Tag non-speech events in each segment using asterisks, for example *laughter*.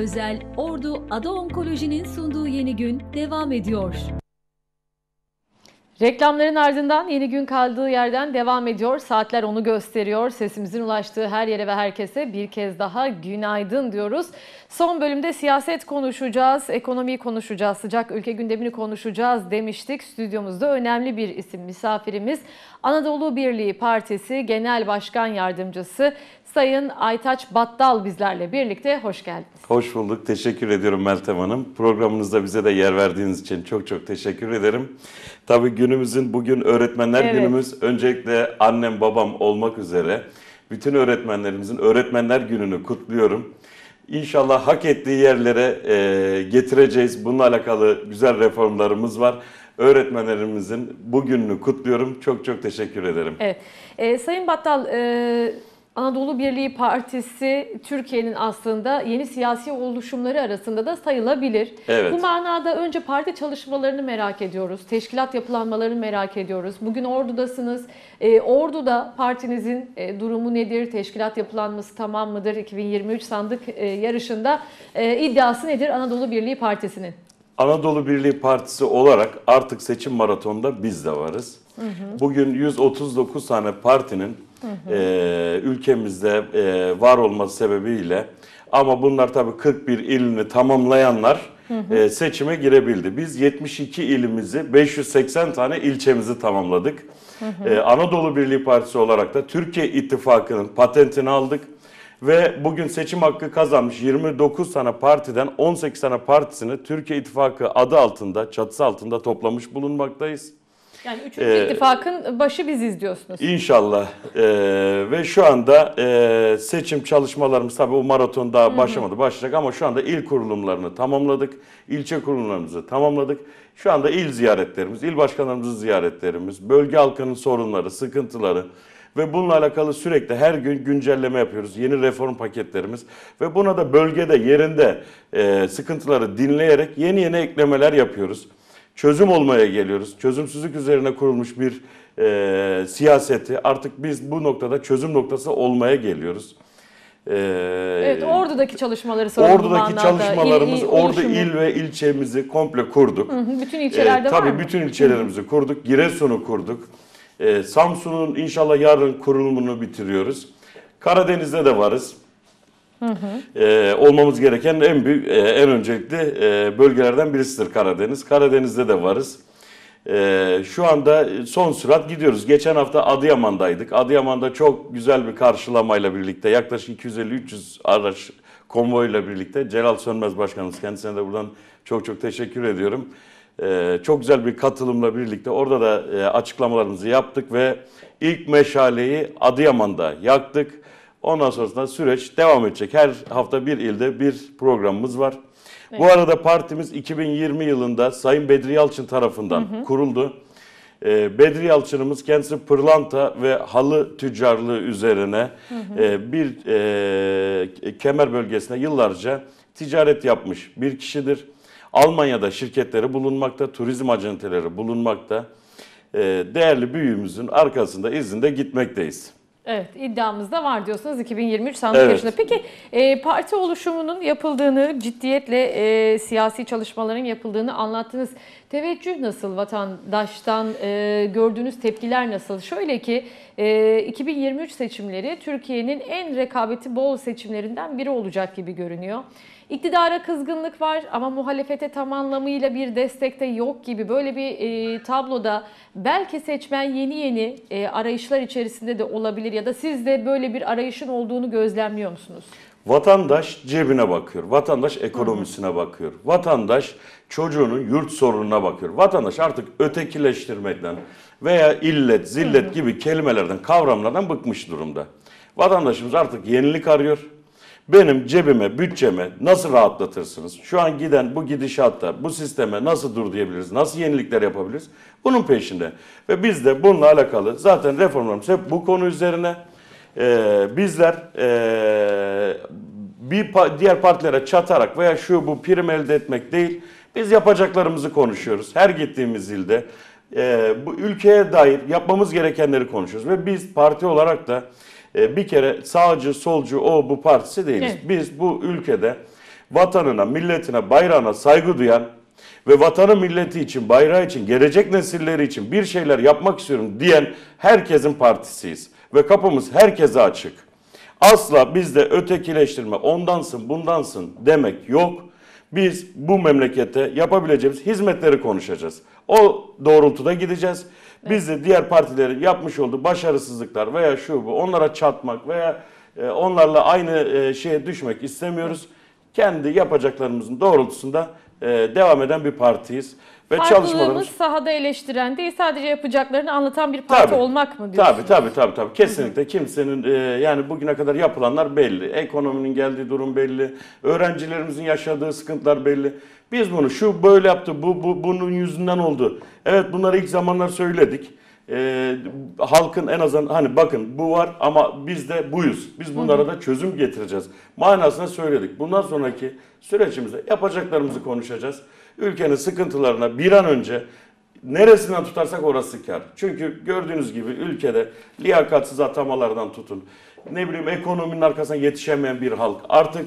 özel Ordu Ada Onkoloji'nin sunduğu yeni gün devam ediyor. Reklamların ardından yeni gün kaldığı yerden devam ediyor. Saatler onu gösteriyor. Sesimizin ulaştığı her yere ve herkese bir kez daha günaydın diyoruz. Son bölümde siyaset konuşacağız, ekonomiyi konuşacağız, sıcak ülke gündemini konuşacağız demiştik. Stüdyomuzda önemli bir isim misafirimiz Anadolu Birliği Partisi Genel Başkan Yardımcısı Sayın Aytaç Battal bizlerle birlikte. Hoş geldiniz. Hoş bulduk. Teşekkür ediyorum Meltem Hanım. Programınızda bize de yer verdiğiniz için çok çok teşekkür ederim. Tabii günümüzün bugün öğretmenler evet. günümüz. Öncelikle annem babam olmak üzere bütün öğretmenlerimizin öğretmenler gününü kutluyorum. İnşallah hak ettiği yerlere e, getireceğiz. Bununla alakalı güzel reformlarımız var öğretmenlerimizin bugününü kutluyorum. Çok çok teşekkür ederim. Evet. E, Sayın Battal, e, Anadolu Birliği Partisi Türkiye'nin aslında yeni siyasi oluşumları arasında da sayılabilir. Evet. Bu manada önce parti çalışmalarını merak ediyoruz. Teşkilat yapılanmalarını merak ediyoruz. Bugün ordudasınız. E, ordu'da partinizin e, durumu nedir? Teşkilat yapılanması tamam mıdır? 2023 sandık e, yarışında e, iddiası nedir Anadolu Birliği Partisi'nin? Anadolu Birliği Partisi olarak artık seçim maratonunda biz de varız. Hı hı. Bugün 139 tane partinin Hı E, ülkemizde e, var olması sebebiyle ama bunlar tabii 41 ilini tamamlayanlar hı hı. E, seçime girebildi. Biz 72 ilimizi 580 tane ilçemizi tamamladık. Hı hı. E, Anadolu Birliği Partisi olarak da Türkiye İttifakı'nın patentini aldık ve bugün seçim hakkı kazanmış 29 tane partiden 18 tane partisini Türkiye İttifakı adı altında, çatısı altında toplamış bulunmaktayız. Yani üçüncü ee, ittifakın başı biziz diyorsunuz. İnşallah. Ee, ve şu anda e, seçim çalışmalarımız tabii bu maraton daha başlamadı, başlayacak ama şu anda il kurulumlarını tamamladık. ilçe kurulumlarımızı tamamladık. Şu anda il ziyaretlerimiz, il başkanlarımızın ziyaretlerimiz, bölge halkının sorunları, sıkıntıları, ve bununla alakalı sürekli her gün güncelleme yapıyoruz. Yeni reform paketlerimiz ve buna da bölgede yerinde e, sıkıntıları dinleyerek yeni yeni eklemeler yapıyoruz çözüm olmaya geliyoruz. Çözümsüzlük üzerine kurulmuş bir e, siyaseti artık biz bu noktada çözüm noktası olmaya geliyoruz. E, evet, Ordu'daki çalışmaları soralım. Ordudaki çalışmalarımız, il, il, Ordu oluşumu. il ve ilçemizi komple kurduk. Hı hı, bütün ilçelerde ee, tabii var mı? bütün ilçelerimizi kurduk. Giresun'u kurduk. Ee, Samsun'un inşallah yarın kurulumunu bitiriyoruz. Karadeniz'de de varız. Hı ee, hı. olmamız gereken en büyük, e, en öncelikli e, bölgelerden birisidir Karadeniz. Karadeniz'de de varız. Ee, şu anda son sürat gidiyoruz. Geçen hafta Adıyaman'daydık. Adıyaman'da çok güzel bir karşılamayla birlikte yaklaşık 250-300 araç konvoyla birlikte Celal Sönmez Başkanımız kendisine de buradan çok çok teşekkür ediyorum. Ee, çok güzel bir katılımla birlikte orada da e, açıklamalarımızı yaptık ve ilk meşaleyi Adıyaman'da yaktık. Ondan sonrasında süreç devam edecek. Her hafta bir ilde bir programımız var. Evet. Bu arada partimiz 2020 yılında Sayın Bedri Yalçın tarafından hı hı. kuruldu. Ee, Bedri Yalçın'ımız kendisi pırlanta ve halı tüccarlığı üzerine hı hı. E, bir e, kemer bölgesine yıllarca ticaret yapmış bir kişidir. Almanya'da şirketleri bulunmakta, turizm acenteleri bulunmakta. Ee, değerli büyüğümüzün arkasında izinde gitmekteyiz. Evet iddiamız da var diyorsunuz 2023 sandık evet. yarışında. Peki e, parti oluşumunun yapıldığını, ciddiyetle e, siyasi çalışmaların yapıldığını anlattınız. Teveccüh nasıl vatandaştan e, gördüğünüz tepkiler nasıl? Şöyle ki e, 2023 seçimleri Türkiye'nin en rekabeti bol seçimlerinden biri olacak gibi görünüyor. İktidara kızgınlık var ama muhalefete tam anlamıyla bir destek de yok gibi böyle bir e, tabloda belki seçmen yeni yeni e, arayışlar içerisinde de olabilir ya da siz de böyle bir arayışın olduğunu gözlemliyor musunuz? Vatandaş cebine bakıyor. Vatandaş ekonomisine bakıyor. Vatandaş çocuğunun yurt sorununa bakıyor. Vatandaş artık ötekileştirmekten veya illet, zillet gibi kelimelerden, kavramlardan bıkmış durumda. Vatandaşımız artık yenilik arıyor benim cebime, bütçeme nasıl rahatlatırsınız? Şu an giden bu gidişatta, bu sisteme nasıl dur diyebiliriz? Nasıl yenilikler yapabiliriz? Bunun peşinde. Ve biz de bununla alakalı zaten reformlarımız hep bu konu üzerine. Ee, bizler ee, bir pa diğer partilere çatarak veya şu bu prim elde etmek değil, biz yapacaklarımızı konuşuyoruz. Her gittiğimiz ilde e, bu ülkeye dair yapmamız gerekenleri konuşuyoruz. Ve biz parti olarak da e, bir kere sağcı, solcu, o bu partisi değiliz. Evet. Biz bu ülkede vatanına, milletine, bayrağına saygı duyan ve vatanı milleti için, bayrağı için, gelecek nesilleri için bir şeyler yapmak istiyorum diyen herkesin partisiyiz. Ve kapımız herkese açık. Asla bizde ötekileştirme, ondansın, bundansın demek yok. Biz bu memlekete yapabileceğimiz hizmetleri konuşacağız. O doğrultuda gideceğiz. Biz de diğer partilerin yapmış olduğu başarısızlıklar veya şu bu onlara çatmak veya e, onlarla aynı e, şeye düşmek istemiyoruz. Kendi yapacaklarımızın doğrultusunda e, devam eden bir partiyiz. Ve çalışmalarımız sahada eleştiren değil sadece yapacaklarını anlatan bir parti tabii, olmak mı diyorsunuz? Tabii tabii tabii. tabii. Kesinlikle kimsenin e, yani bugüne kadar yapılanlar belli. Ekonominin geldiği durum belli. Öğrencilerimizin yaşadığı sıkıntılar belli. Biz bunu şu böyle yaptı, bu, bu bunun yüzünden oldu. Evet bunları ilk zamanlar söyledik. Ee, halkın en azından hani bakın bu var ama biz de buyuz. Biz bunlara da çözüm getireceğiz. Manasına söyledik. Bundan sonraki süreçimizde yapacaklarımızı konuşacağız. Ülkenin sıkıntılarına bir an önce neresinden tutarsak orası kar. Çünkü gördüğünüz gibi ülkede liyakatsız atamalardan tutun. Ne bileyim ekonominin arkasına yetişemeyen bir halk. Artık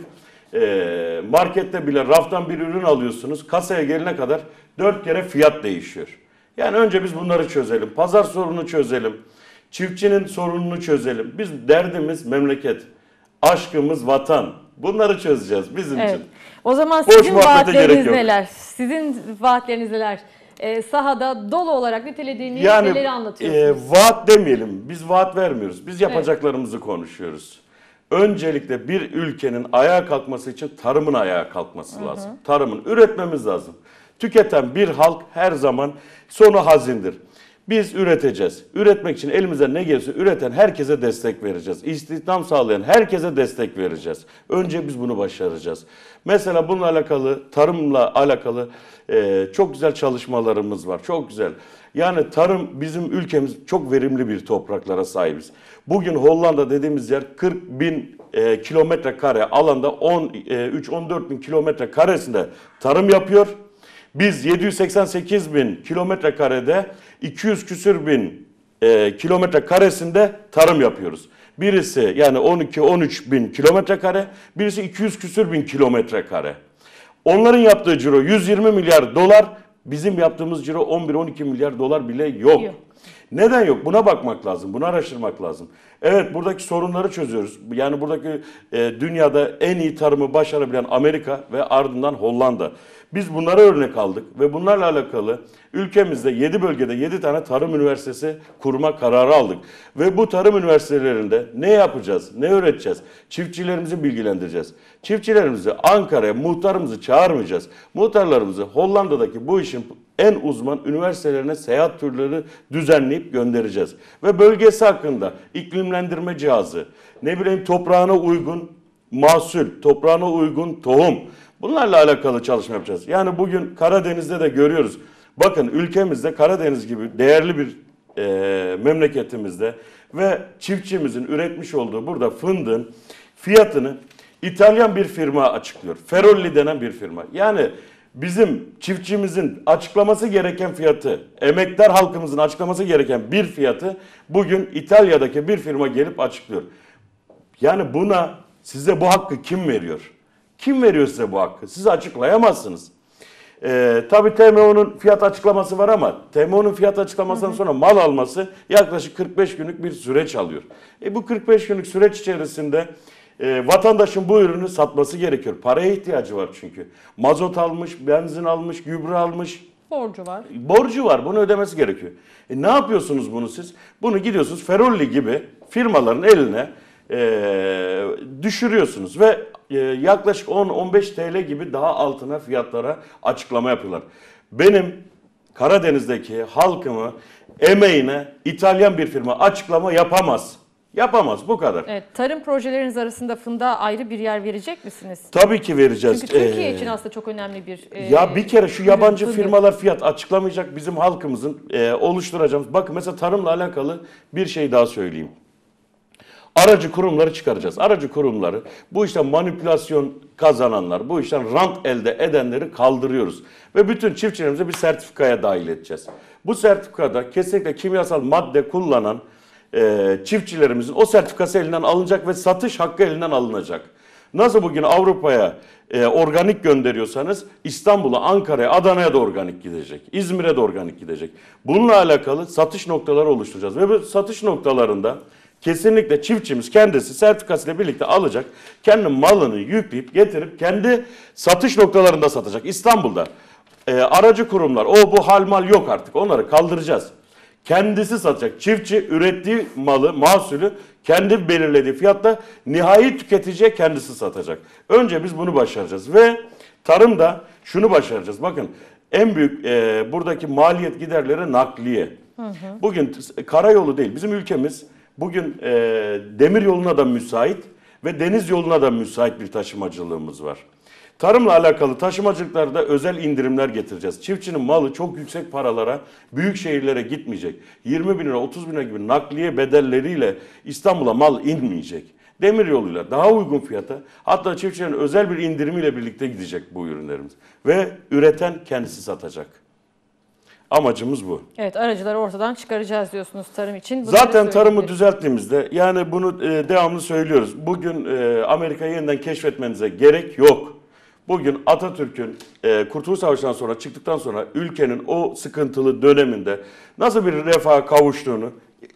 e, markette bile raftan bir ürün alıyorsunuz. Kasaya gelene kadar dört kere fiyat değişiyor. Yani önce biz bunları çözelim. Pazar sorunu çözelim. Çiftçinin sorununu çözelim. Biz derdimiz memleket. Aşkımız vatan. Bunları çözeceğiz bizim evet. için. O zaman Boş sizin vaatleriniz neler? Sizin vaatleriniz neler? E, sahada dolu olarak nitelediğiniz yani, neleri anlatıyorsunuz? E, vaat demeyelim. Biz vaat vermiyoruz. Biz yapacaklarımızı evet. konuşuyoruz öncelikle bir ülkenin ayağa kalkması için tarımın ayağa kalkması hı hı. lazım. Tarımın üretmemiz lazım. Tüketen bir halk her zaman sonu hazindir. Biz üreteceğiz. Üretmek için elimize ne gelirse üreten herkese destek vereceğiz. İstihdam sağlayan herkese destek vereceğiz. Önce biz bunu başaracağız. Mesela bununla alakalı, tarımla alakalı e, çok güzel çalışmalarımız var. Çok güzel. Yani tarım bizim ülkemiz çok verimli bir topraklara sahibiz. Bugün Hollanda dediğimiz yer 40 bin e, kilometre kare alanda 13-14 e, bin kilometre karesinde tarım yapıyor. Biz 788 bin kilometre karede 200 küsür bin e, kilometre karesinde tarım yapıyoruz. Birisi yani 12-13 bin kilometre kare, birisi 200 küsür bin kilometre kare. Onların yaptığı ciro 120 milyar dolar. Bizim yaptığımız ciro 11-12 milyar dolar bile yok. yok. Neden yok? Buna bakmak lazım. Bunu araştırmak lazım. Evet buradaki sorunları çözüyoruz. Yani buradaki e, dünyada en iyi tarımı başarabilen Amerika ve ardından Hollanda. Biz bunlara örnek aldık ve bunlarla alakalı ülkemizde 7 bölgede 7 tane tarım üniversitesi kurma kararı aldık. Ve bu tarım üniversitelerinde ne yapacağız, ne öğreteceğiz? Çiftçilerimizi bilgilendireceğiz. Çiftçilerimizi Ankara'ya, muhtarımızı çağırmayacağız. Muhtarlarımızı Hollanda'daki bu işin en uzman üniversitelerine seyahat turları düzenleyip göndereceğiz. Ve bölgesi hakkında iklimlendirme cihazı, ne bileyim toprağına uygun mahsul, toprağına uygun tohum, Bunlarla alakalı çalışma yapacağız. Yani bugün Karadeniz'de de görüyoruz. Bakın ülkemizde Karadeniz gibi değerli bir e, memleketimizde ve çiftçimizin üretmiş olduğu burada fındığın fiyatını İtalyan bir firma açıklıyor. Ferolli denen bir firma. Yani bizim çiftçimizin açıklaması gereken fiyatı, emektar halkımızın açıklaması gereken bir fiyatı bugün İtalya'daki bir firma gelip açıklıyor. Yani buna size bu hakkı kim veriyor? Kim veriyor size bu hakkı? Siz açıklayamazsınız. Ee, tabii TMO'nun fiyat açıklaması var ama TMO'nun fiyat açıklamasından hı hı. sonra mal alması yaklaşık 45 günlük bir süreç alıyor. E, bu 45 günlük süreç içerisinde e, vatandaşın bu ürünü satması gerekiyor. Paraya ihtiyacı var çünkü. Mazot almış, benzin almış, gübre almış. Borcu var. Borcu var. Bunu ödemesi gerekiyor. E, ne yapıyorsunuz bunu siz? Bunu gidiyorsunuz Ferolli gibi firmaların eline e, düşürüyorsunuz ve ee, yaklaşık 10-15 TL gibi daha altına fiyatlara açıklama yapıyorlar. Benim Karadeniz'deki halkımı emeğine İtalyan bir firma açıklama yapamaz. Yapamaz bu kadar. Evet, tarım projeleriniz arasında fında ayrı bir yer verecek misiniz? Tabii ki vereceğiz. Çünkü Türkiye ee, için aslında çok önemli bir... E, ya bir kere şu yabancı fındık. firmalar fiyat açıklamayacak bizim halkımızın e, oluşturacağımız. Bakın mesela tarımla alakalı bir şey daha söyleyeyim. Aracı kurumları çıkaracağız. Aracı kurumları bu işte manipülasyon kazananlar, bu işten rant elde edenleri kaldırıyoruz. Ve bütün çiftçilerimizi bir sertifikaya dahil edeceğiz. Bu sertifikada kesinlikle kimyasal madde kullanan e, çiftçilerimizin o sertifikası elinden alınacak ve satış hakkı elinden alınacak. Nasıl bugün Avrupa'ya e, organik gönderiyorsanız İstanbul'a, Ankara'ya, Adana'ya da organik gidecek. İzmir'e de organik gidecek. Bununla alakalı satış noktaları oluşturacağız. Ve bu satış noktalarında Kesinlikle çiftçimiz kendisi sertifikasıyla birlikte alacak. Kendi malını yükleyip getirip kendi satış noktalarında satacak. İstanbul'da e, aracı kurumlar o bu hal mal yok artık onları kaldıracağız. Kendisi satacak. Çiftçi ürettiği malı, mahsulü kendi belirlediği fiyatla nihai tüketiciye kendisi satacak. Önce biz bunu başaracağız ve tarımda şunu başaracağız. Bakın en büyük e, buradaki maliyet giderleri nakliye. Hı hı. Bugün karayolu değil bizim ülkemiz bugün e, demir yoluna da müsait ve deniz yoluna da müsait bir taşımacılığımız var. Tarımla alakalı taşımacılıklarda özel indirimler getireceğiz. Çiftçinin malı çok yüksek paralara, büyük şehirlere gitmeyecek. 20 bin lira, 30 bin lira gibi nakliye bedelleriyle İstanbul'a mal inmeyecek. Demir yoluyla daha uygun fiyata hatta çiftçinin özel bir indirimiyle birlikte gidecek bu ürünlerimiz. Ve üreten kendisi satacak. Amacımız bu. Evet aracıları ortadan çıkaracağız diyorsunuz tarım için. Bunu Zaten tarımı düzelttiğimizde yani bunu e, devamlı söylüyoruz. Bugün e, Amerika'yı yeniden keşfetmenize gerek yok. Bugün Atatürk'ün e, Kurtuluş Savaşı'ndan sonra çıktıktan sonra ülkenin o sıkıntılı döneminde nasıl bir refaha kavuştuğunu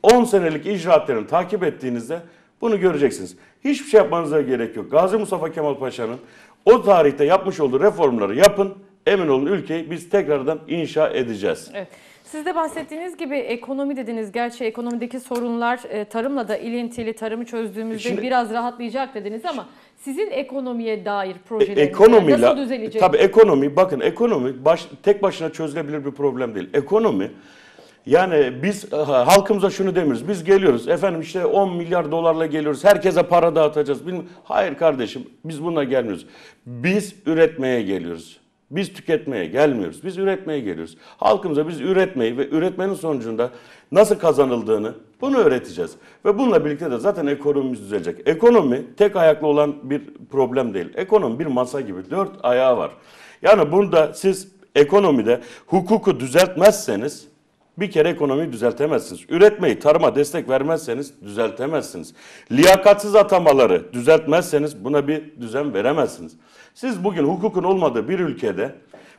10 senelik icraatlarını takip ettiğinizde bunu göreceksiniz. Hiçbir şey yapmanıza gerek yok. Gazi Mustafa Kemal Paşa'nın o tarihte yapmış olduğu reformları yapın emin olun ülkeyi biz tekrardan inşa edeceğiz. Evet. Siz de bahsettiğiniz gibi ekonomi dediniz. Gerçi ekonomideki sorunlar e, tarımla da ilintili. Tarımı çözdüğümüzde Şimdi, biraz rahatlayacak dediniz ama sizin ekonomiye dair e, projeleriniz ekonomiyle, nasıl düzelecek? Tabii ekonomi bakın ekonomi baş, tek başına çözülebilir bir problem değil. Ekonomi yani biz e, halkımıza şunu demiyoruz. Biz geliyoruz efendim işte 10 milyar dolarla geliyoruz. Herkese para dağıtacağız. Hayır kardeşim biz buna gelmiyoruz. Biz üretmeye geliyoruz. Biz tüketmeye gelmiyoruz. Biz üretmeye geliyoruz. Halkımıza biz üretmeyi ve üretmenin sonucunda nasıl kazanıldığını bunu öğreteceğiz. Ve bununla birlikte de zaten ekonomimiz düzelecek. Ekonomi tek ayaklı olan bir problem değil. Ekonomi bir masa gibi dört ayağı var. Yani burada siz ekonomide hukuku düzeltmezseniz bir kere ekonomiyi düzeltemezsiniz. Üretmeyi, tarıma destek vermezseniz düzeltemezsiniz. Liyakatsız atamaları düzeltmezseniz buna bir düzen veremezsiniz. Siz bugün hukukun olmadığı bir ülkede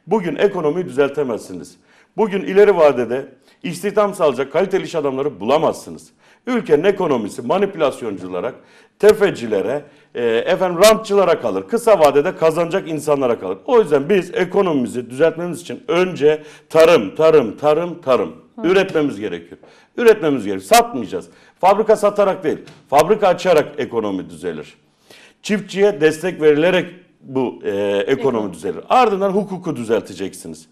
bugün ekonomiyi düzeltemezsiniz. Bugün ileri vadede istihdam sağlayacak kaliteli iş adamları bulamazsınız. Ülkenin ekonomisi manipülasyonculara, tefecilere, e, efendim rantçılara kalır. Kısa vadede kazanacak insanlara kalır. O yüzden biz ekonomimizi düzeltmemiz için önce tarım, tarım, tarım, tarım Hı. üretmemiz gerekiyor. Üretmemiz gerekiyor. Satmayacağız. Fabrika satarak değil, fabrika açarak ekonomi düzelir. Çiftçiye destek verilerek bu e, ekonomi Ekonomi. düzelir. Ardından hukuku düzelteceksiniz.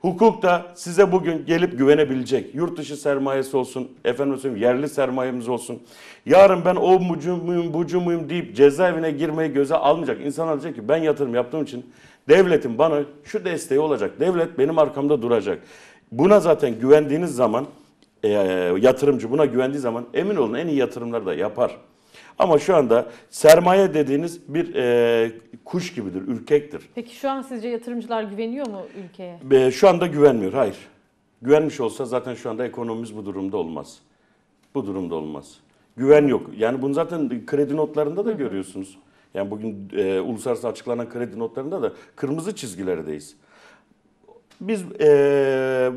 Hukuk da size bugün gelip güvenebilecek. Yurt dışı sermayesi olsun, efendim söyleyeyim yerli sermayemiz olsun. Yarın ben o mucu muyum, bucu muyum deyip cezaevine girmeyi göze almayacak. İnsan alacak ki ben yatırım yaptığım için devletin bana şu desteği olacak. Devlet benim arkamda duracak. Buna zaten güvendiğiniz zaman, e, yatırımcı buna güvendiği zaman emin olun en iyi yatırımları da yapar. Ama şu anda sermaye dediğiniz bir e, kuş gibidir, ürkektir. Peki şu an sizce yatırımcılar güveniyor mu ülkeye? E, şu anda güvenmiyor, hayır. Güvenmiş olsa zaten şu anda ekonomimiz bu durumda olmaz. Bu durumda olmaz. Güven yok. Yani bunu zaten kredi notlarında da Hı-hı. görüyorsunuz. Yani bugün e, uluslararası açıklanan kredi notlarında da kırmızı çizgilerdeyiz. Biz e,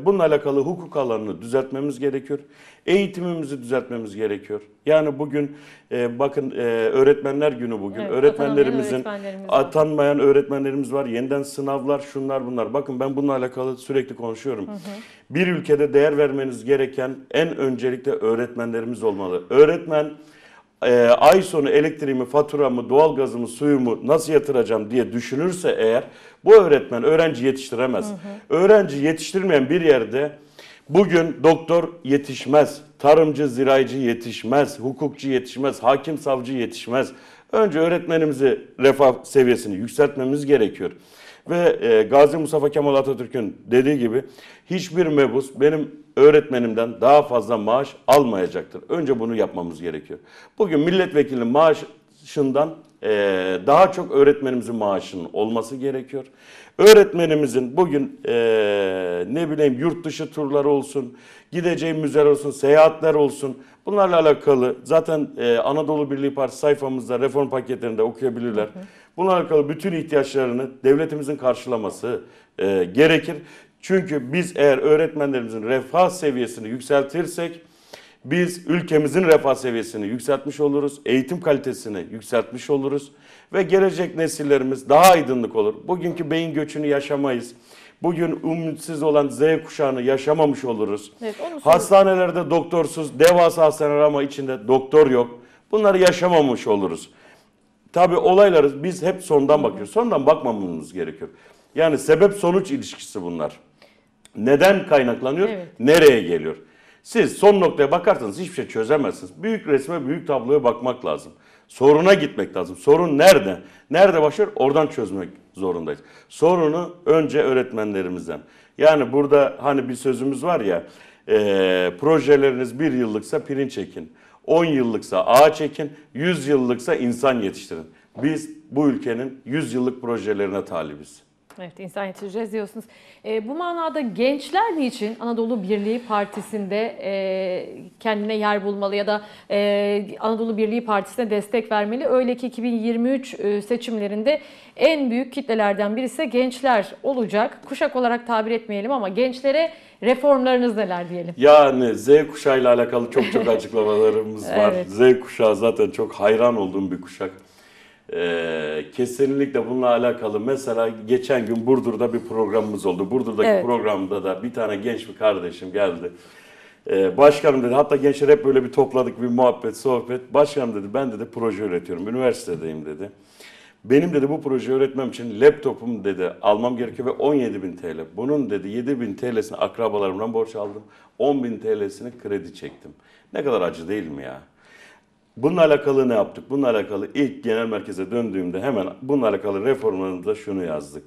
bununla alakalı hukuk alanını düzeltmemiz gerekiyor. Eğitimimizi düzeltmemiz gerekiyor. Yani bugün e, bakın e, öğretmenler günü bugün. Evet, öğretmenlerimizin öğretmenlerimiz atanmayan öğretmenlerimiz var. Yeniden sınavlar şunlar bunlar. Bakın ben bununla alakalı sürekli konuşuyorum. Hı hı. Bir ülkede değer vermeniz gereken en öncelikle öğretmenlerimiz olmalı. Öğretmen e, ay sonu elektriğimi, faturamı, doğalgazımı, suyumu nasıl yatıracağım diye düşünürse eğer bu öğretmen öğrenci yetiştiremez. Hı hı. Öğrenci yetiştirmeyen bir yerde bugün doktor yetişmez, tarımcı, ziraatçı yetişmez, hukukçu yetişmez, hakim, savcı yetişmez. Önce öğretmenimizi refah seviyesini yükseltmemiz gerekiyor. Ve e, Gazi Mustafa Kemal Atatürk'ün dediği gibi hiçbir mebus benim öğretmenimden daha fazla maaş almayacaktır. Önce bunu yapmamız gerekiyor. Bugün milletvekili maaşından ee, daha çok öğretmenimizin maaşının olması gerekiyor. Öğretmenimizin bugün e, ne bileyim yurt dışı turları olsun, gideceği müzeler olsun, seyahatler olsun bunlarla alakalı zaten e, Anadolu Birliği Partisi sayfamızda reform paketlerinde okuyabilirler. Bunlarla alakalı bütün ihtiyaçlarını devletimizin karşılaması e, gerekir. Çünkü biz eğer öğretmenlerimizin refah seviyesini yükseltirsek biz ülkemizin refah seviyesini yükseltmiş oluruz, eğitim kalitesini yükseltmiş oluruz ve gelecek nesillerimiz daha aydınlık olur. Bugünkü beyin göçünü yaşamayız. Bugün umutsuz olan Z kuşağını yaşamamış oluruz. Evet, Hastanelerde doktorsuz, devasa hastaneler ama içinde doktor yok. Bunları yaşamamış oluruz. Tabii olayları biz hep sondan bakıyoruz. Sondan bakmamamız gerekiyor. Yani sebep sonuç ilişkisi bunlar. Neden kaynaklanıyor? Evet. Nereye geliyor? Siz son noktaya bakarsanız hiçbir şey çözemezsiniz. Büyük resme, büyük tabloya bakmak lazım. Soruna gitmek lazım. Sorun nerede? Nerede başlar? Oradan çözmek zorundayız. Sorunu önce öğretmenlerimizden. Yani burada hani bir sözümüz var ya, e, projeleriniz bir yıllıksa pirinç ekin, 10 yıllıksa ağaç ekin, 100 yıllıksa insan yetiştirin. Biz bu ülkenin 100 yıllık projelerine talibiz. Evet insan yetiştireceğiz diyorsunuz. E, bu manada gençler için Anadolu Birliği Partisi'nde e, kendine yer bulmalı ya da e, Anadolu Birliği Partisi'ne destek vermeli? Öyle ki 2023 e, seçimlerinde en büyük kitlelerden birisi gençler olacak. Kuşak olarak tabir etmeyelim ama gençlere reformlarınız neler diyelim? Yani Z kuşağıyla alakalı çok çok *laughs* açıklamalarımız evet. var. Z kuşağı zaten çok hayran olduğum bir kuşak. Ee, kesinlikle bununla alakalı mesela geçen gün Burdur'da bir programımız oldu. Burdur'daki evet. programda da bir tane genç bir kardeşim geldi. Ee, başkanım dedi hatta gençler hep böyle bir topladık bir muhabbet sohbet. Başkanım dedi ben dedi proje üretiyorum üniversitedeyim dedi. Benim dedi bu proje öğretmem için laptopum dedi almam gerekiyor ve 17 bin TL. Bunun dedi 7 bin TL'sini akrabalarımdan borç aldım. 10 bin TL'sini kredi çektim. Ne kadar acı değil mi ya? Bununla alakalı ne yaptık? Bununla alakalı ilk genel merkeze döndüğümde hemen bununla alakalı reformlarında şunu yazdık.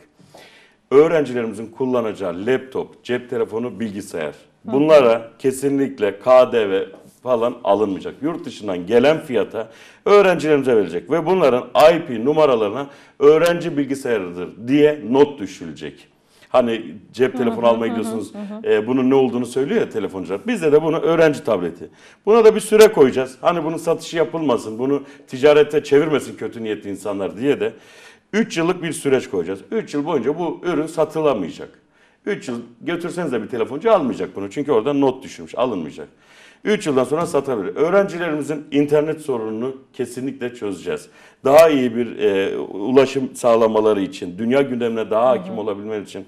Öğrencilerimizin kullanacağı laptop, cep telefonu, bilgisayar. Bunlara kesinlikle KDV falan alınmayacak. Yurt dışından gelen fiyata öğrencilerimize verecek ve bunların IP numaralarına öğrenci bilgisayarıdır diye not düşülecek. Hani cep telefonu almaya gidiyorsunuz. e, bunun ne olduğunu söylüyor ya telefoncular. Bizde de bunu öğrenci tableti. Buna da bir süre koyacağız. Hani bunun satışı yapılmasın. Bunu ticarete çevirmesin kötü niyetli insanlar diye de 3 yıllık bir süreç koyacağız. 3 yıl boyunca bu ürün satılamayacak. 3 yıl götürseniz de bir telefoncu almayacak bunu. Çünkü orada not düşürmüş, alınmayacak. 3 yıldan sonra satabilir. Öğrencilerimizin internet sorununu kesinlikle çözeceğiz. Daha iyi bir e, ulaşım sağlamaları için, dünya gündemine daha hakim olabilmeleri için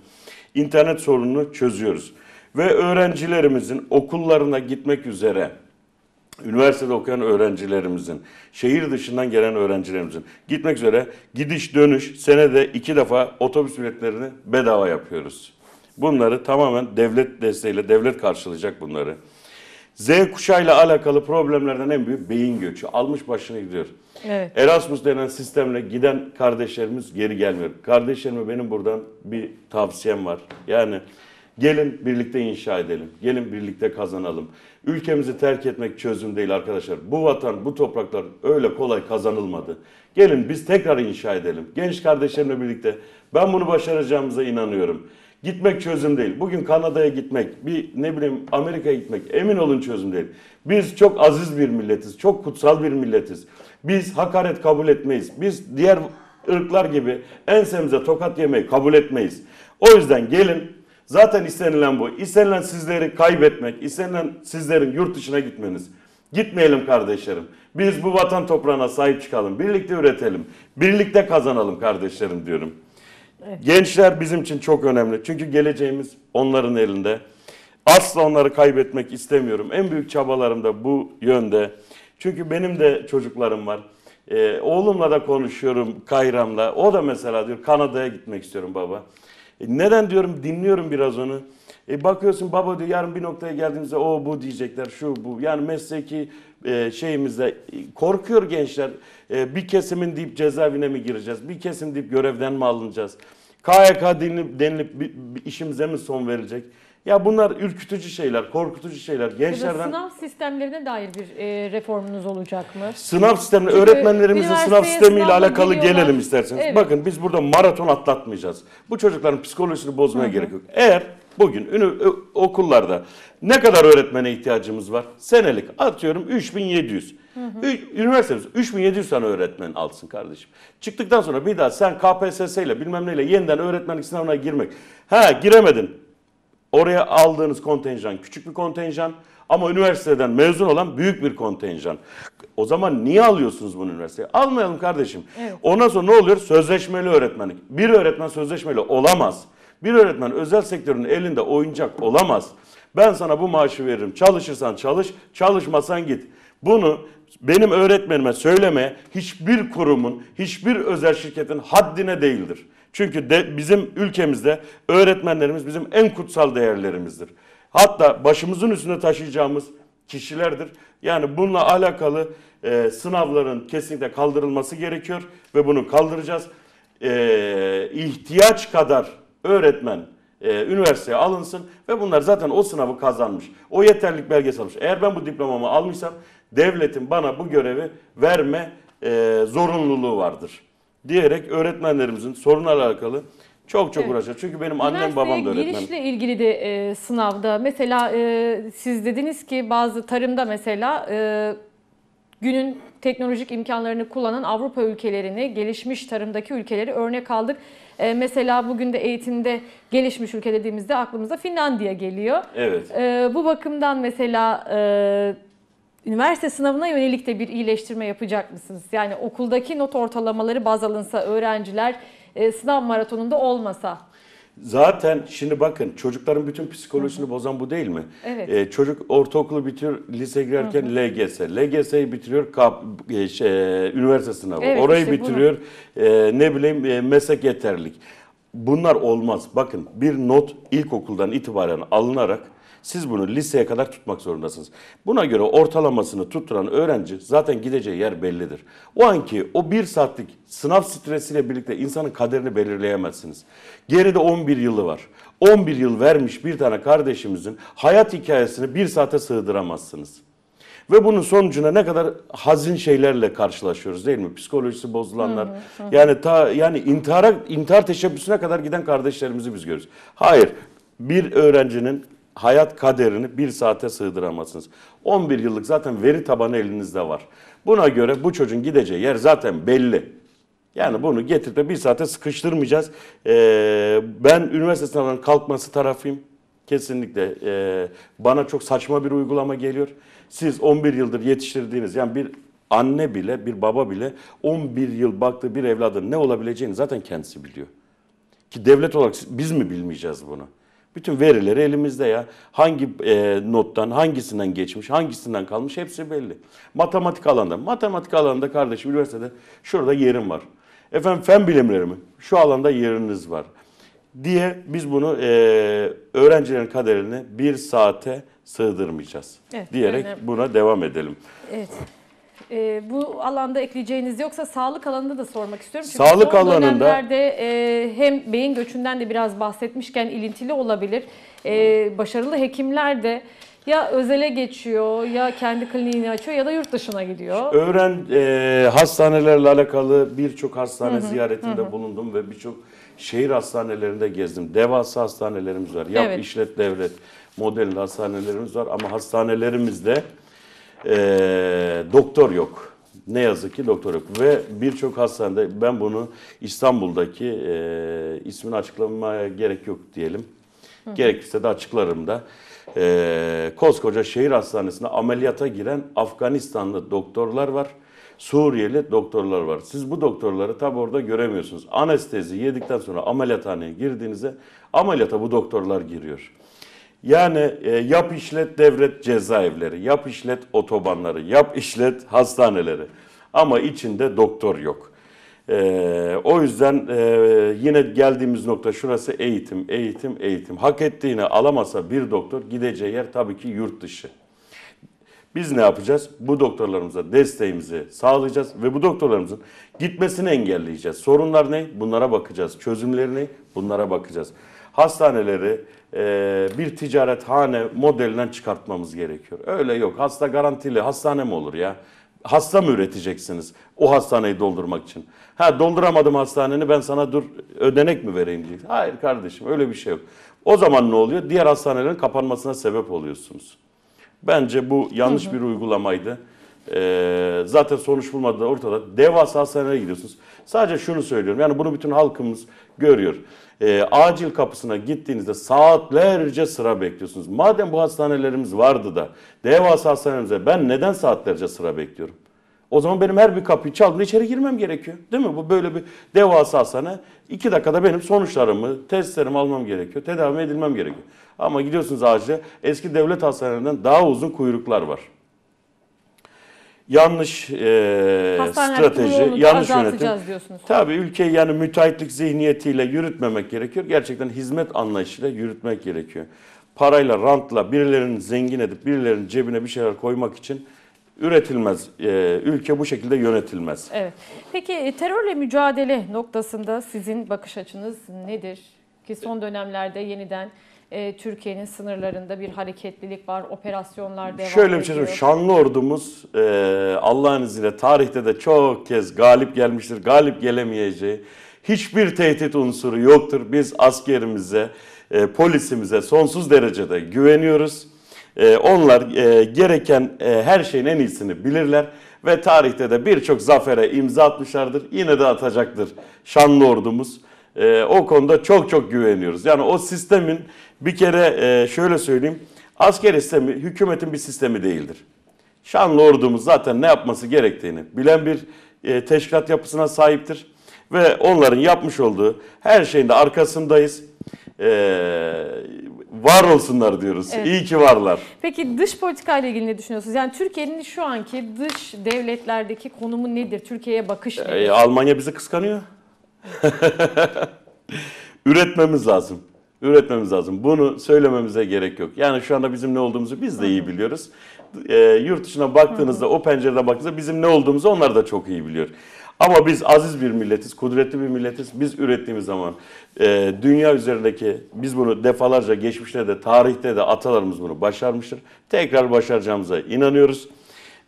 internet sorununu çözüyoruz. Ve öğrencilerimizin okullarına gitmek üzere üniversitede okuyan öğrencilerimizin, şehir dışından gelen öğrencilerimizin gitmek üzere gidiş dönüş senede iki defa otobüs biletlerini bedava yapıyoruz. Bunları tamamen devlet desteğiyle devlet karşılayacak bunları. Z kuşağıyla alakalı problemlerden en büyük beyin göçü. Almış başını gidiyor. Evet. Erasmus denen sistemle giden kardeşlerimiz geri gelmiyor. Kardeşlerime benim buradan bir tavsiyem var. Yani gelin birlikte inşa edelim. Gelin birlikte kazanalım. Ülkemizi terk etmek çözüm değil arkadaşlar. Bu vatan, bu topraklar öyle kolay kazanılmadı. Gelin biz tekrar inşa edelim. Genç kardeşlerimle birlikte ben bunu başaracağımıza inanıyorum. Gitmek çözüm değil. Bugün Kanada'ya gitmek, bir ne bileyim Amerika'ya gitmek emin olun çözüm değil. Biz çok aziz bir milletiz, çok kutsal bir milletiz. Biz hakaret kabul etmeyiz. Biz diğer ırklar gibi ensemize tokat yemeyi kabul etmeyiz. O yüzden gelin zaten istenilen bu. İstenilen sizleri kaybetmek, istenilen sizlerin yurt dışına gitmeniz. Gitmeyelim kardeşlerim. Biz bu vatan toprağına sahip çıkalım. Birlikte üretelim. Birlikte kazanalım kardeşlerim diyorum. Evet. Gençler bizim için çok önemli. Çünkü geleceğimiz onların elinde. Asla onları kaybetmek istemiyorum. En büyük çabalarım da bu yönde. Çünkü benim de çocuklarım var. Ee, oğlumla da konuşuyorum Kayram'la. O da mesela diyor Kanada'ya gitmek istiyorum baba. E neden diyorum dinliyorum biraz onu. E bakıyorsun baba diyor yarın bir noktaya geldiğimizde o bu diyecekler şu bu. Yani mesleki e, şeyimizde korkuyor gençler. E, bir kesimin deyip cezaevine mi gireceğiz? Bir kesim deyip görevden mi alınacağız? KYK denilip, denilip işimize mi son verecek? Ya bunlar ürkütücü şeyler, korkutucu şeyler. Gençlerden sınav sistemlerine dair bir e, reformunuz olacak mı? Sınav sistemi, öğretmenlerimizin sınav sistemiyle alakalı geliyorlar. gelelim isterseniz. Evet. Bakın biz burada maraton atlatmayacağız. Bu çocukların psikolojisini bozmaya Hı-hı. gerek yok. Eğer Bugün okullarda ne kadar öğretmene ihtiyacımız var? Senelik atıyorum 3700. Hı Üniversitemiz 3700 tane öğretmen alsın kardeşim. Çıktıktan sonra bir daha sen KPSS ile bilmem neyle yeniden öğretmenlik sınavına girmek. Ha giremedin. Oraya aldığınız kontenjan küçük bir kontenjan ama üniversiteden mezun olan büyük bir kontenjan. O zaman niye alıyorsunuz bunu üniversiteye? Almayalım kardeşim. Evet. Ondan sonra ne oluyor? Sözleşmeli öğretmenlik. Bir öğretmen sözleşmeli olamaz. Bir öğretmen özel sektörün elinde oyuncak olamaz. Ben sana bu maaşı veririm. Çalışırsan çalış, çalışmasan git. Bunu benim öğretmenime söyleme hiçbir kurumun, hiçbir özel şirketin haddine değildir. Çünkü de, bizim ülkemizde öğretmenlerimiz bizim en kutsal değerlerimizdir. Hatta başımızın üstünde taşıyacağımız kişilerdir. Yani bununla alakalı e, sınavların kesinlikle kaldırılması gerekiyor ve bunu kaldıracağız. E, ihtiyaç kadar öğretmen e, üniversiteye alınsın ve bunlar zaten o sınavı kazanmış. O yeterlik belgesi almış. Eğer ben bu diplomamı almışsam devletin bana bu görevi verme e, zorunluluğu vardır diyerek öğretmenlerimizin sorunlarla alakalı çok çok evet. uğraşıyor. Çünkü benim annem babam da öğretmen. girişle ilgili de e, sınavda mesela e, siz dediniz ki bazı tarımda mesela e, günün teknolojik imkanlarını kullanan Avrupa ülkelerini, gelişmiş tarımdaki ülkeleri örnek aldık. E, mesela bugün de eğitimde gelişmiş ülke dediğimizde aklımıza Finlandiya geliyor. Evet. E, bu bakımdan mesela e, üniversite sınavına yönelik de bir iyileştirme yapacak mısınız? Yani okuldaki not ortalamaları baz alınsa öğrenciler e, sınav maratonunda olmasa Zaten şimdi bakın çocukların bütün psikolojisini bozan bu değil mi? Evet. Ee, çocuk ortaokulu bitiyor, lise girerken LGS. LGS'yi bitiriyor, kap, e, şey, e, üniversite sınavı. Evet, Orayı işte bitiriyor, e, ne bileyim e, meslek yeterlilik. Bunlar olmaz. Bakın bir not ilkokuldan itibaren alınarak siz bunu liseye kadar tutmak zorundasınız. Buna göre ortalamasını tutturan öğrenci zaten gideceği yer bellidir. O anki o bir saatlik sınav stresiyle birlikte insanın kaderini belirleyemezsiniz. Geride 11 yılı var. 11 yıl vermiş bir tane kardeşimizin hayat hikayesini bir saate sığdıramazsınız. Ve bunun sonucuna ne kadar hazin şeylerle karşılaşıyoruz değil mi? Psikolojisi bozulanlar. Hı hı hı. Yani ta yani intihara intihar teşebbüsüne kadar giden kardeşlerimizi biz görüyoruz. Hayır. Bir öğrencinin hayat kaderini bir saate sığdıramazsınız. 11 yıllık zaten veri tabanı elinizde var. Buna göre bu çocuğun gideceği yer zaten belli. Yani bunu getirip de bir saate sıkıştırmayacağız. Ee, ben üniversite sınavlarının kalkması tarafıyım. Kesinlikle e, bana çok saçma bir uygulama geliyor. Siz 11 yıldır yetiştirdiğiniz yani bir anne bile bir baba bile 11 yıl baktığı bir evladın ne olabileceğini zaten kendisi biliyor. Ki devlet olarak biz mi bilmeyeceğiz bunu? Bütün veriler elimizde ya. Hangi e, nottan, hangisinden geçmiş, hangisinden kalmış hepsi belli. Matematik alanda, Matematik alanda kardeşim üniversitede şurada yerim var. Efendim fen bilimleri mi? Şu alanda yeriniz var. Diye biz bunu e, öğrencilerin kaderini bir saate sığdırmayacağız. Evet, diyerek önemli. buna devam edelim. Evet. E, bu alanda ekleyeceğiniz yoksa sağlık alanında da sormak istiyorum. Çünkü sağlık son alanında e, hem beyin göçünden de biraz bahsetmişken ilintili olabilir. E, başarılı hekimler de ya özele geçiyor ya kendi kliniğini açıyor ya da yurt dışına gidiyor. Öğren e, hastanelerle alakalı birçok hastane hı hı, ziyaretinde hı. bulundum ve birçok şehir hastanelerinde gezdim. Devasa hastanelerimiz var. Yap evet. işlet devlet modeli hastanelerimiz var ama hastanelerimizde e, doktor yok. Ne yazık ki doktor yok. Ve birçok hastanede ben bunu İstanbul'daki e, ismini açıklamaya gerek yok diyelim. Hı. Gerekirse de açıklarım da. E, koskoca şehir hastanesinde ameliyata giren Afganistanlı doktorlar var. Suriyeli doktorlar var. Siz bu doktorları tabi orada göremiyorsunuz. Anestezi yedikten sonra ameliyathaneye girdiğinizde ameliyata bu doktorlar giriyor. Yani e, yap işlet devlet cezaevleri, yap işlet otobanları, yap işlet hastaneleri. Ama içinde doktor yok. E, o yüzden e, yine geldiğimiz nokta şurası eğitim, eğitim, eğitim. Hak ettiğini alamasa bir doktor gideceği yer tabii ki yurt dışı. Biz ne yapacağız? Bu doktorlarımıza desteğimizi sağlayacağız ve bu doktorlarımızın gitmesini engelleyeceğiz. Sorunlar ne? Bunlara bakacağız. Çözümleri ne? Bunlara bakacağız hastaneleri e, bir ticarethane modelinden çıkartmamız gerekiyor. Öyle yok. Hasta garantili hastane mi olur ya? Hasta mı üreteceksiniz o hastaneyi doldurmak için? Ha dolduramadım hastaneni ben sana dur ödenek mi vereyim diye? Hayır kardeşim öyle bir şey yok. O zaman ne oluyor? Diğer hastanelerin kapanmasına sebep oluyorsunuz. Bence bu yanlış hı hı. bir uygulamaydı. Ee, zaten sonuç bulmadı ortada. Devasa hastanelere gidiyorsunuz. Sadece şunu söylüyorum. Yani bunu bütün halkımız görüyor e, acil kapısına gittiğinizde saatlerce sıra bekliyorsunuz. Madem bu hastanelerimiz vardı da devasa hastanemize ben neden saatlerce sıra bekliyorum? O zaman benim her bir kapıyı çaldığımda içeri girmem gerekiyor. Değil mi? Bu böyle bir devasa hastane. iki dakikada benim sonuçlarımı, testlerimi almam gerekiyor. Tedavi edilmem gerekiyor. Ama gidiyorsunuz acile eski devlet hastanelerinden daha uzun kuyruklar var yanlış e, strateji, yanlış yönetim. diyorsunuz. Tabii ülkeyi yani müteahhitlik zihniyetiyle yürütmemek gerekiyor. Gerçekten hizmet anlayışıyla yürütmek gerekiyor. Parayla, rantla birilerinin zengin edip birilerinin cebine bir şeyler koymak için üretilmez. E, ülke bu şekilde yönetilmez. Evet. Peki e, terörle mücadele noktasında sizin bakış açınız nedir? Ki son dönemlerde yeniden e, Türkiye'nin sınırlarında bir hareketlilik var, operasyonlar devam Şöyle bir şey ediyor. şanlı ordumuz e, Allah'ın izniyle tarihte de çok kez galip gelmiştir, galip gelemeyeceği hiçbir tehdit unsuru yoktur. Biz askerimize, e, polisimize sonsuz derecede güveniyoruz. E, onlar e, gereken e, her şeyin en iyisini bilirler ve tarihte de birçok zafere imza atmışlardır. Yine de atacaktır şanlı ordumuz. E, o konuda çok çok güveniyoruz. Yani o sistemin bir kere e, şöyle söyleyeyim. Asker sistemi hükümetin bir sistemi değildir. Şanlı ordumuz zaten ne yapması gerektiğini bilen bir e, teşkilat yapısına sahiptir. Ve onların yapmış olduğu her şeyin de arkasındayız. Ee, var olsunlar diyoruz. Evet. İyi ki varlar. Peki dış politikayla ilgili ne düşünüyorsunuz? Yani Türkiye'nin şu anki dış devletlerdeki konumu nedir? Türkiye'ye bakış ee, nedir? Ee, Almanya bizi kıskanıyor. *laughs* Üretmemiz lazım. Üretmemiz lazım. Bunu söylememize gerek yok. Yani şu anda bizim ne olduğumuzu biz de iyi biliyoruz. E, yurt dışına baktığınızda, o pencereden baktığınızda bizim ne olduğumuzu onlar da çok iyi biliyor. Ama biz aziz bir milletiz, kudretli bir milletiz. Biz ürettiğimiz zaman e, dünya üzerindeki, biz bunu defalarca geçmişte de, tarihte de atalarımız bunu başarmıştır. Tekrar başaracağımıza inanıyoruz.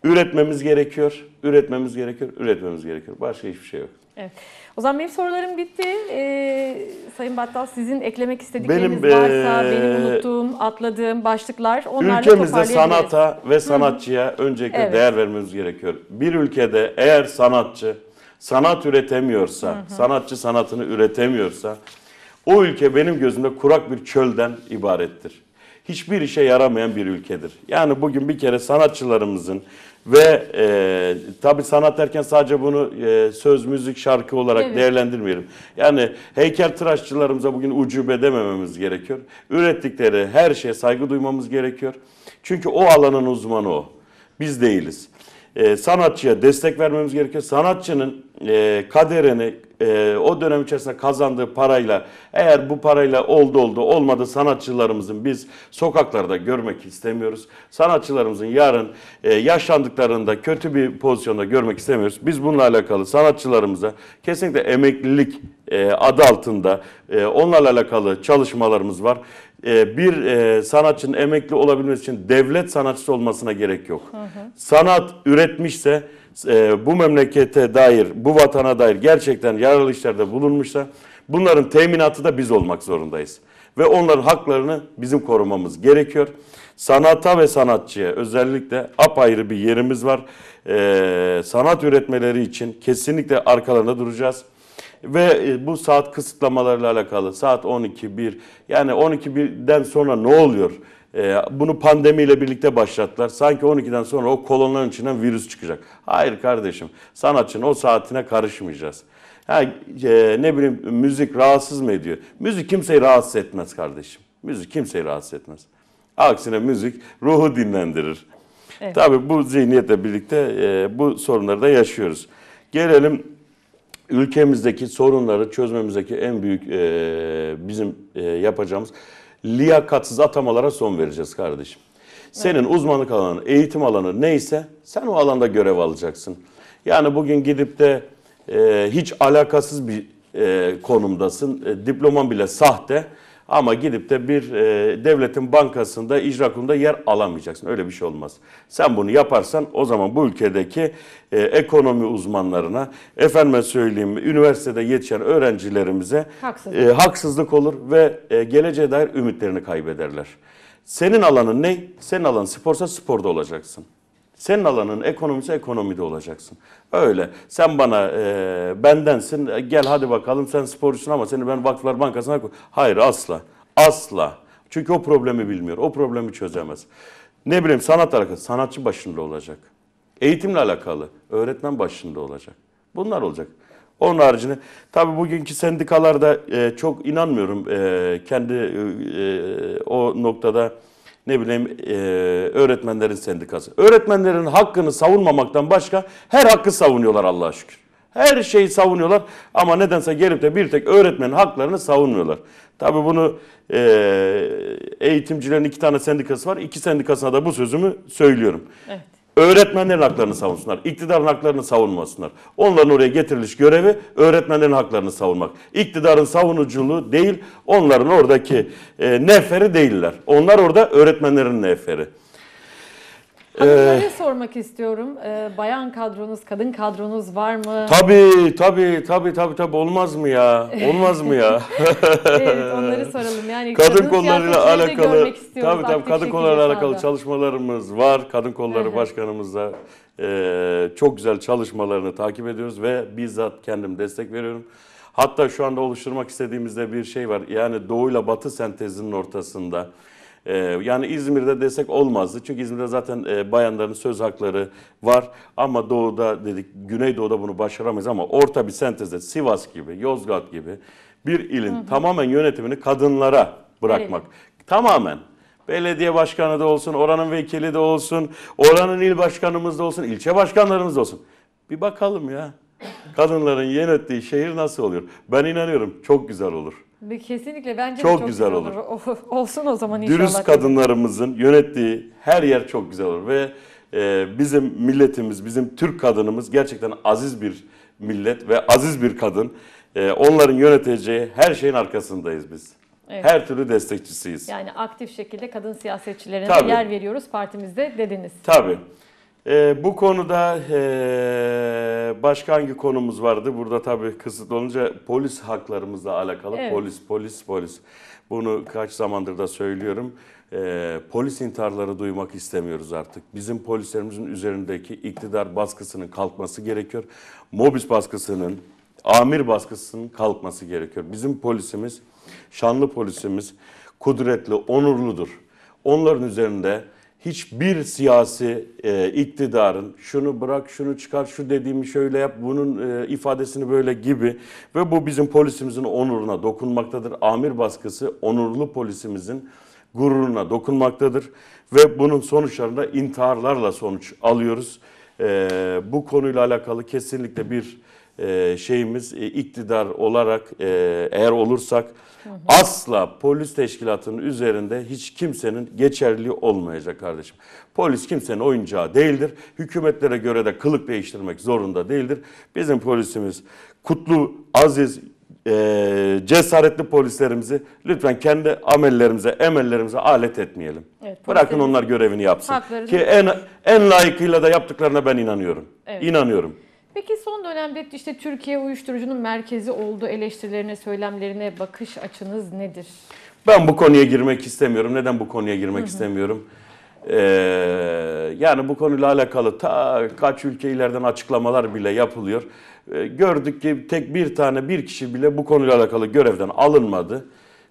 Üretmemiz gerekiyor, üretmemiz gerekiyor, üretmemiz gerekiyor. Başka hiçbir şey yok. Evet. O zaman benim sorularım bitti. Ee, Sayın Battal sizin eklemek istedikleriniz benim, varsa, ee, benim unuttuğum, atladığım başlıklar onlarla Ülkemizde sanata ve sanatçıya Hı. öncelikle evet. değer vermemiz gerekiyor. Bir ülkede eğer sanatçı sanat üretemiyorsa, hı hı. sanatçı sanatını üretemiyorsa o ülke benim gözümde kurak bir çölden ibarettir. Hiçbir işe yaramayan bir ülkedir. Yani bugün bir kere sanatçılarımızın ve e, tabii sanat derken sadece bunu e, söz, müzik, şarkı olarak evet. değerlendirmeyelim. Yani heykel tıraşçılarımıza bugün ucube demememiz gerekiyor. Ürettikleri her şeye saygı duymamız gerekiyor. Çünkü o alanın uzmanı o. Biz değiliz e, sanatçıya destek vermemiz gerekiyor. Sanatçının e, kaderini e, o dönem içerisinde kazandığı parayla eğer bu parayla oldu oldu olmadı sanatçılarımızın biz sokaklarda görmek istemiyoruz. Sanatçılarımızın yarın e, yaşlandıklarında kötü bir pozisyonda görmek istemiyoruz. Biz bununla alakalı sanatçılarımıza kesinlikle emeklilik e, adı altında e, onlarla alakalı çalışmalarımız var. E, bir e, sanatçının emekli olabilmesi için devlet sanatçısı olmasına gerek yok. Sanat üretmişse e, bu memlekete dair, bu vatana dair gerçekten yararlı işlerde bulunmuşsa bunların teminatı da biz olmak zorundayız. Ve onların haklarını bizim korumamız gerekiyor. Sanata ve sanatçıya özellikle apayrı bir yerimiz var. Ee, sanat üretmeleri için kesinlikle arkalarında duracağız ve e, bu saat kısıtlamalarıyla alakalı saat 12.1 yani 12.1'den sonra ne oluyor? E, bunu pandemiyle birlikte başlattılar. Sanki 12'den sonra o kolonların içinden virüs çıkacak. Hayır kardeşim sanatçının o saatine karışmayacağız. Yani, e, ne bileyim müzik rahatsız mı ediyor? Müzik kimseyi rahatsız etmez kardeşim. Müzik kimseyi rahatsız etmez. Aksine müzik ruhu dinlendirir. Evet. Tabii bu zihniyetle birlikte e, bu sorunları da yaşıyoruz. Gelelim ülkemizdeki sorunları çözmemizdeki en büyük e, bizim e, yapacağımız liyakatsız atamalara son vereceğiz kardeşim. Senin evet. uzmanlık alanı, eğitim alanı neyse sen o alanda görev alacaksın. Yani bugün gidip de e, hiç alakasız bir e, konumdasın. E, diploman bile sahte. Ama gidip de bir e, devletin bankasında, icra kurulunda yer alamayacaksın. Öyle bir şey olmaz. Sen bunu yaparsan o zaman bu ülkedeki e, ekonomi uzmanlarına, efendime söyleyeyim üniversitede yetişen öğrencilerimize haksızlık, e, haksızlık olur ve e, geleceğe dair ümitlerini kaybederler. Senin alanın ne? Senin alanın sporsa sporda olacaksın. Senin alanın ekonomisi ekonomide olacaksın. Öyle. Sen bana e, bendensin e, gel hadi bakalım sen sporcusun ama seni ben Vakıflar Bankası'na koy. Hayır asla. Asla. Çünkü o problemi bilmiyor. O problemi çözemez. Ne bileyim sanat alakalı. Sanatçı başında olacak. Eğitimle alakalı. Öğretmen başında olacak. Bunlar olacak. Onun haricinde tabii bugünkü sendikalarda e, çok inanmıyorum e, kendi e, e o noktada ne bileyim e, öğretmenlerin sendikası. Öğretmenlerin hakkını savunmamaktan başka her hakkı savunuyorlar Allah'a şükür. Her şeyi savunuyorlar ama nedense gelip de bir tek öğretmenin haklarını savunmuyorlar. Tabi bunu e, eğitimcilerin iki tane sendikası var. İki sendikasına da bu sözümü söylüyorum. Evet. Öğretmenlerin haklarını savunsunlar. İktidarın haklarını savunmasınlar. Onların oraya getiriliş görevi öğretmenlerin haklarını savunmak. İktidarın savunuculuğu değil, onların oradaki e, neferi değiller. Onlar orada öğretmenlerin neferi. Hani ee, sormak istiyorum. Ee, bayan kadronuz, kadın kadronuz var mı? Tabii, tabii, tabii, tabii, tabii. Olmaz mı ya? Olmaz mı ya? *laughs* evet, onları soralım. Yani kadın, kadın konularıyla alakalı. Tabii tabii kadın konularıyla alakalı çalışmalarımız var. Kadın kolları başkanımızla e, çok güzel çalışmalarını takip ediyoruz ve bizzat kendim destek veriyorum. Hatta şu anda oluşturmak istediğimizde bir şey var. Yani doğuyla batı sentezinin ortasında. E, yani İzmir'de desek olmazdı. Çünkü İzmir'de zaten e, bayanların söz hakları var. Ama doğuda dedik, Güneydoğu'da bunu başaramayız ama orta bir sentezde Sivas gibi, Yozgat gibi bir ilin hı hı. tamamen yönetimini kadınlara bırakmak. Evet. Tamamen belediye başkanı da olsun, oranın vekili de olsun, oranın il başkanımız da olsun, ilçe başkanlarımız da olsun. Bir bakalım ya. Kadınların yönettiği şehir nasıl oluyor? Ben inanıyorum çok güzel olur. Kesinlikle bence çok, çok güzel, güzel olur. olur. Olsun o zaman inşallah. Dürüst kadınlarımızın yönettiği her yer çok güzel olur ve e, bizim milletimiz, bizim Türk kadınımız gerçekten aziz bir millet ve aziz bir kadın. E, onların yöneteceği her şeyin arkasındayız biz. Evet. Her türlü destekçisiyiz. Yani aktif şekilde kadın siyasetçilerine Tabii. yer veriyoruz partimizde dediniz. Tabii. E, bu konuda e, başka hangi konumuz vardı? Burada tabii kısıtlı olunca polis haklarımızla alakalı. Evet. Polis, polis, polis. Bunu kaç zamandır da söylüyorum. E, polis intiharları duymak istemiyoruz artık. Bizim polislerimizin üzerindeki iktidar baskısının kalkması gerekiyor. Mobis baskısının, amir baskısının kalkması gerekiyor. Bizim polisimiz, şanlı polisimiz kudretli, onurludur. Onların üzerinde hiçbir siyasi e, iktidarın şunu bırak, şunu çıkar, şu dediğimi şöyle yap, bunun e, ifadesini böyle gibi ve bu bizim polisimizin onuruna dokunmaktadır. Amir baskısı onurlu polisimizin gururuna dokunmaktadır ve bunun sonuçlarında intiharlarla sonuç alıyoruz. E, bu konuyla alakalı kesinlikle bir e, şeyimiz e, iktidar olarak e, eğer olursak hı hı. asla polis teşkilatının üzerinde hiç kimsenin geçerli olmayacak kardeşim. Polis kimsenin oyuncağı değildir. Hükümetlere göre de kılık değiştirmek zorunda değildir. Bizim polisimiz kutlu, aziz, cesaretli polislerimizi lütfen kendi amellerimize, emellerimize alet etmeyelim. Evet, Bırakın onlar görevini yapsın. Hakları Ki en en layıkıyla da yaptıklarına ben inanıyorum. Evet. İnanıyorum. Peki son dönemde işte Türkiye uyuşturucunun merkezi olduğu eleştirilerine, söylemlerine bakış açınız nedir? Ben bu konuya girmek istemiyorum. Neden bu konuya girmek hı hı. istemiyorum? Ee, yani bu konuyla alakalı ta kaç ülke ilerden açıklamalar bile yapılıyor. Ee, gördük ki tek bir tane bir kişi bile bu konuyla alakalı görevden alınmadı.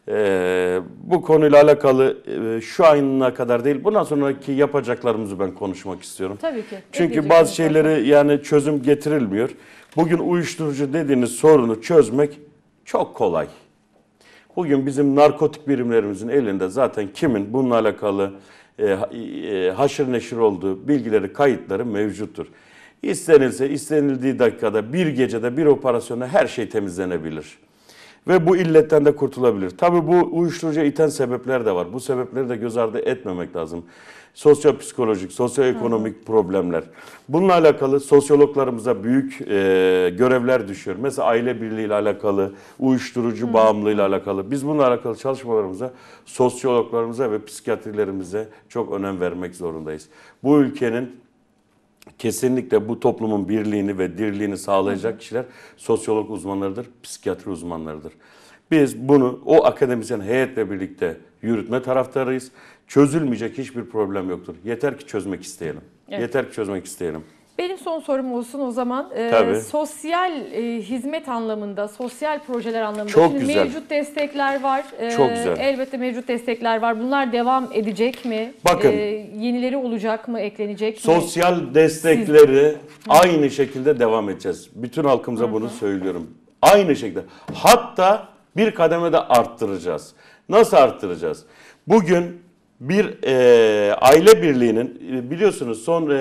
Ee, bu konuyla alakalı e, şu ayına kadar değil bundan sonraki yapacaklarımızı ben konuşmak istiyorum. Tabii ki. Çünkü bazı şeyleri yani çözüm getirilmiyor. Bugün uyuşturucu dediğiniz sorunu çözmek çok kolay. Bugün bizim narkotik birimlerimizin elinde zaten kimin bununla alakalı e, e, haşır neşir olduğu bilgileri, kayıtları mevcuttur. İstenilse istenildiği dakikada bir gecede bir operasyonla her şey temizlenebilir ve bu illetten de kurtulabilir. Tabii bu uyuşturucuya iten sebepler de var. Bu sebepleri de göz ardı etmemek lazım. Sosyopsikolojik, sosyoekonomik Hı. problemler. Bununla alakalı sosyologlarımıza büyük e, görevler düşüyor. Mesela aile birliği ile alakalı, uyuşturucu Hı. ile alakalı. Biz bununla alakalı çalışmalarımıza, sosyologlarımıza ve psikiyatrilerimize çok önem vermek zorundayız. Bu ülkenin kesinlikle bu toplumun birliğini ve dirliğini sağlayacak kişiler sosyolog uzmanlarıdır, psikiyatri uzmanlarıdır. Biz bunu o akademisyen heyetle birlikte yürütme taraftarıyız. Çözülmeyecek hiçbir problem yoktur. Yeter ki çözmek isteyelim. Evet. Yeter ki çözmek isteyelim. Benim son sorum olsun o zaman. Ee, sosyal e, hizmet anlamında, sosyal projeler anlamında Çok güzel. mevcut destekler var. Ee, Çok güzel. Elbette mevcut destekler var. Bunlar devam edecek mi? Bakın. Ee, yenileri olacak mı, eklenecek mi? Sosyal destekleri aynı şekilde devam edeceğiz. Bütün halkımıza bunu söylüyorum. Aynı şekilde. Hatta bir kademe de arttıracağız. Nasıl arttıracağız? Bugün bir e, aile birliğinin e, biliyorsunuz son e,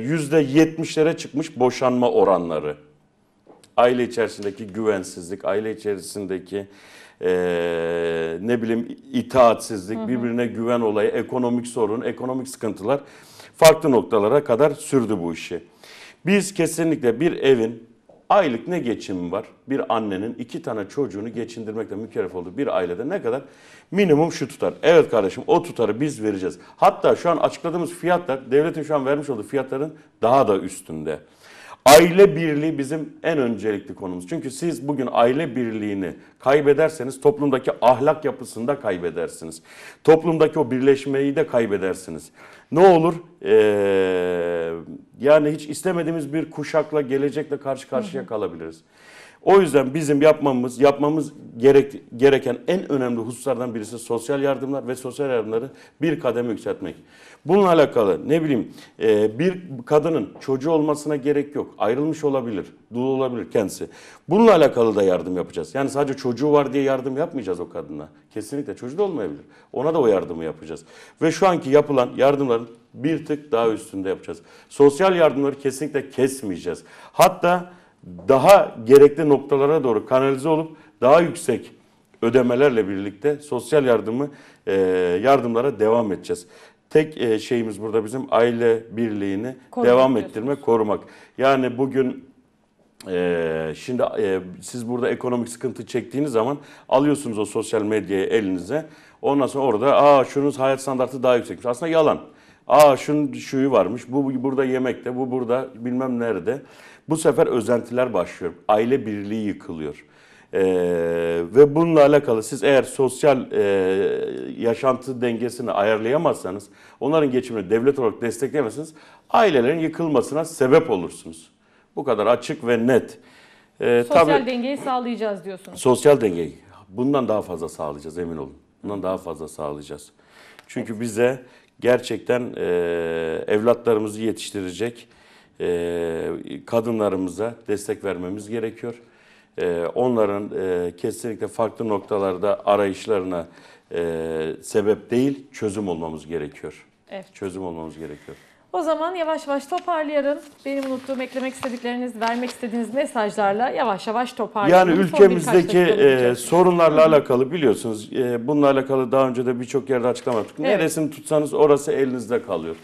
yüzde yetmişlere çıkmış boşanma oranları. Aile içerisindeki güvensizlik, aile içerisindeki e, ne bileyim itaatsizlik, hı hı. birbirine güven olayı, ekonomik sorun, ekonomik sıkıntılar farklı noktalara kadar sürdü bu işi. Biz kesinlikle bir evin Aylık ne geçimi var? Bir annenin iki tane çocuğunu geçindirmekle mükellef olduğu bir ailede ne kadar? Minimum şu tutar. Evet kardeşim o tutarı biz vereceğiz. Hatta şu an açıkladığımız fiyatlar devletin şu an vermiş olduğu fiyatların daha da üstünde. Aile birliği bizim en öncelikli konumuz. Çünkü siz bugün aile birliğini kaybederseniz toplumdaki ahlak yapısını da kaybedersiniz. Toplumdaki o birleşmeyi de kaybedersiniz ne olur ee, yani hiç istemediğimiz bir kuşakla, gelecekle karşı karşıya kalabiliriz. O yüzden bizim yapmamız, yapmamız gerek, gereken en önemli hususlardan birisi sosyal yardımlar ve sosyal yardımları bir kademe yükseltmek. Bununla alakalı ne bileyim e, bir kadının çocuğu olmasına gerek yok. Ayrılmış olabilir, dul olabilir kendisi. Bununla alakalı da yardım yapacağız. Yani sadece çocuğu var diye yardım yapmayacağız o kadına. Kesinlikle çocuğu da olmayabilir. Ona da o yardımı yapacağız. Ve şu anki yapılan yardımların bir tık daha üstünde yapacağız. Sosyal yardımları kesinlikle kesmeyeceğiz. Hatta daha gerekli noktalara doğru kanalize olup daha yüksek ödemelerle birlikte sosyal yardımı e, yardımlara devam edeceğiz. Tek e, şeyimiz burada bizim aile birliğini korumak devam ettirmek korumak. Yani bugün ee, şimdi e, siz burada ekonomik sıkıntı çektiğiniz zaman alıyorsunuz o sosyal medyayı elinize. Ondan sonra orada aa şunun hayat standartı daha yüksekmiş. Aslında yalan. Aa şunun şuyu varmış. Bu burada yemekte, bu burada bilmem nerede. Bu sefer özentiler başlıyor. Aile birliği yıkılıyor. Ee, ve bununla alakalı siz eğer sosyal e, yaşantı dengesini ayarlayamazsanız, onların geçimini devlet olarak destekleyemezsiniz, ailelerin yıkılmasına sebep olursunuz. Bu kadar açık ve net. Ee, sosyal tabii, dengeyi sağlayacağız diyorsunuz. Sosyal dengeyi. Bundan daha fazla sağlayacağız emin olun. Bundan daha fazla sağlayacağız. Çünkü bize gerçekten e, evlatlarımızı yetiştirecek ee, kadınlarımıza destek vermemiz gerekiyor. Ee, onların e, kesinlikle farklı noktalarda arayışlarına e, sebep değil, çözüm olmamız gerekiyor. Evet. Çözüm olmamız gerekiyor. O zaman yavaş yavaş toparlayalım. Benim unuttuğum eklemek istedikleriniz, vermek istediğiniz mesajlarla yavaş yavaş toparlayalım. Yani ülkemizdeki e, sorunlarla alakalı biliyorsunuz. E, bununla alakalı daha önce de birçok yerde açıklama yaptık. Evet. Neresini tutsanız orası elinizde kalıyor.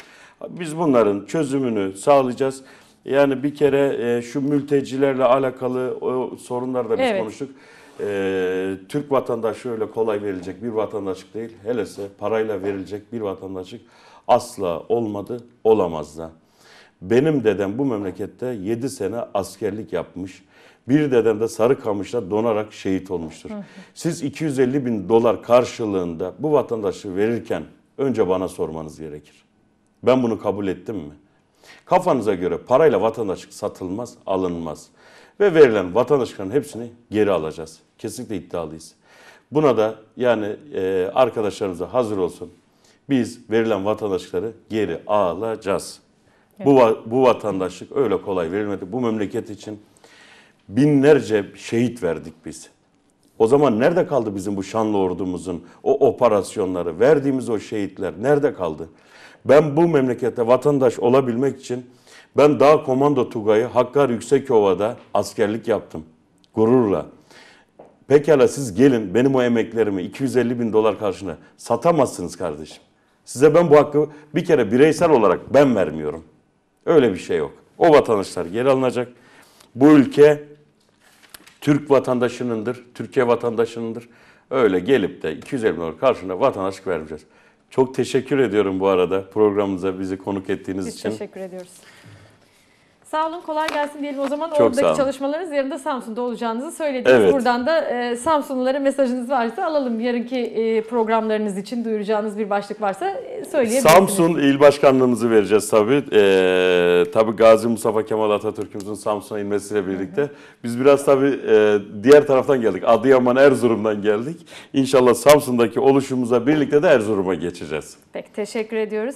Biz bunların çözümünü sağlayacağız. Yani bir kere e, şu mültecilerle alakalı o sorunları da biz evet. konuştuk. E, Türk vatandaşı öyle kolay verilecek bir vatandaşlık değil. Helese parayla verilecek bir vatandaşlık asla olmadı, olamaz da. Benim dedem bu memlekette 7 sene askerlik yapmış. Bir dedem de Sarıkamış'ta donarak şehit olmuştur. Siz 250 bin dolar karşılığında bu vatandaşı verirken önce bana sormanız gerekir. Ben bunu kabul ettim mi? Kafanıza göre parayla vatandaşlık satılmaz, alınmaz. Ve verilen vatandaşlıkların hepsini geri alacağız. Kesinlikle iddialıyız. Buna da yani e, arkadaşlarımıza hazır olsun. Biz verilen vatandaşlıkları geri alacağız. Evet. Bu, bu vatandaşlık öyle kolay verilmedi. Bu memleket için binlerce şehit verdik biz. O zaman nerede kaldı bizim bu şanlı ordumuzun o operasyonları, verdiğimiz o şehitler nerede kaldı? Ben bu memlekette vatandaş olabilmek için ben Dağ Komando Tugay'ı Hakkari Yüksekova'da askerlik yaptım. Gururla. Pekala siz gelin benim o emeklerimi 250 bin dolar karşına satamazsınız kardeşim. Size ben bu hakkı bir kere bireysel olarak ben vermiyorum. Öyle bir şey yok. O vatandaşlar geri alınacak. Bu ülke Türk vatandaşınındır, Türkiye vatandaşınındır. Öyle gelip de 250 bin dolar karşına vatandaşlık vermeyeceğiz. Çok teşekkür ediyorum bu arada programımıza bizi konuk ettiğiniz Biz için. Biz teşekkür ediyoruz. Sağ olun, kolay gelsin diyelim. O zaman Çok oradaki çalışmalarınız yarın da Samsun'da olacağınızı söylediniz. Evet. Buradan da e, Samsunlulara mesajınız varsa alalım. Yarınki e, programlarınız için duyuracağınız bir başlık varsa e, söyleyebilirsiniz. Samsun il başkanlığımızı vereceğiz tabii. E, tabii Gazi Mustafa Kemal Atatürk'ümüzün Samsun'a inmesiyle birlikte. Hı hı. Biz biraz tabii e, diğer taraftan geldik. Adıyaman, Erzurum'dan geldik. İnşallah Samsun'daki oluşumuza birlikte de Erzurum'a geçeceğiz. Peki, teşekkür ediyoruz.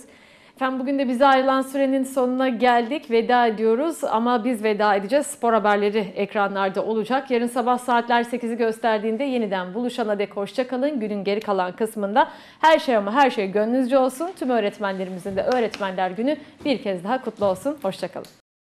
Efendim bugün de bize ayrılan sürenin sonuna geldik. Veda ediyoruz ama biz veda edeceğiz. Spor haberleri ekranlarda olacak. Yarın sabah saatler 8'i gösterdiğinde yeniden buluşana dek hoşçakalın. Günün geri kalan kısmında her şey ama her şey gönlünüzce olsun. Tüm öğretmenlerimizin de Öğretmenler Günü bir kez daha kutlu olsun. Hoşçakalın.